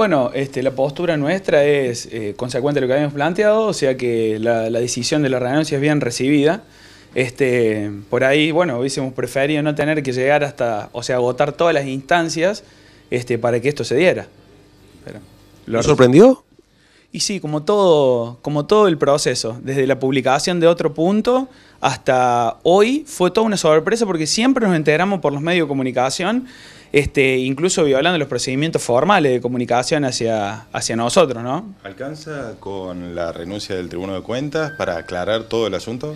Bueno, este, la postura nuestra es eh, consecuente a lo que habíamos planteado, o sea que la, decisión de la renuncia es bien recibida. Este, por ahí, bueno, hubiésemos preferido no tener que llegar hasta, o sea, agotar todas las instancias este, para que esto se diera. ¿Lo sorprendió? Y sí, como todo, como todo el proceso, desde la publicación de otro punto hasta hoy, fue toda una sorpresa porque siempre nos enteramos por los medios de comunicación este, incluso violando los procedimientos formales de comunicación hacia, hacia nosotros, ¿no? ¿Alcanza con la renuncia del Tribunal de Cuentas para aclarar todo el asunto?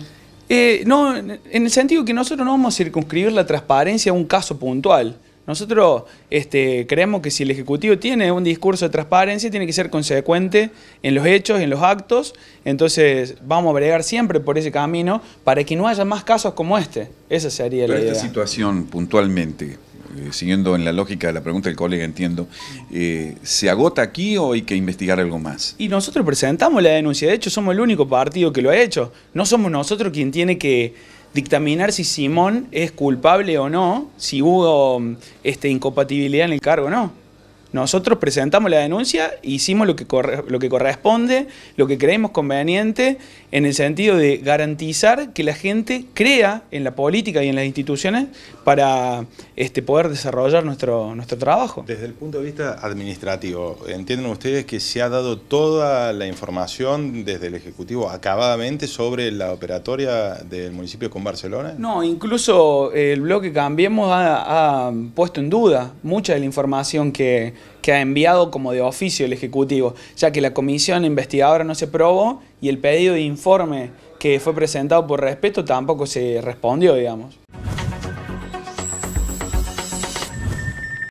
Eh, no, en el sentido que nosotros no vamos a circunscribir la transparencia a un caso puntual. Nosotros este, creemos que si el Ejecutivo tiene un discurso de transparencia, tiene que ser consecuente en los hechos, en los actos, entonces vamos a bregar siempre por ese camino para que no haya más casos como este. Esa sería la idea. esta situación puntualmente, eh, siguiendo en la lógica de la pregunta del colega, entiendo, eh, ¿se agota aquí o hay que investigar algo más? Y nosotros presentamos la denuncia, de hecho somos el único partido que lo ha hecho. No somos nosotros quien tiene que dictaminar si Simón es culpable o no, si hubo este, incompatibilidad en el cargo o no. Nosotros presentamos la denuncia, hicimos lo que, lo que corresponde, lo que creemos conveniente, en el sentido de garantizar que la gente crea en la política y en las instituciones para este, poder desarrollar nuestro, nuestro trabajo. Desde el punto de vista administrativo, ¿entienden ustedes que se ha dado toda la información desde el Ejecutivo acabadamente sobre la operatoria del municipio con Barcelona? No, incluso el bloque Cambiemos ha puesto en duda mucha de la información que que ha enviado como de oficio el Ejecutivo, ya que la comisión investigadora no se probó y el pedido de informe que fue presentado por respeto tampoco se respondió, digamos.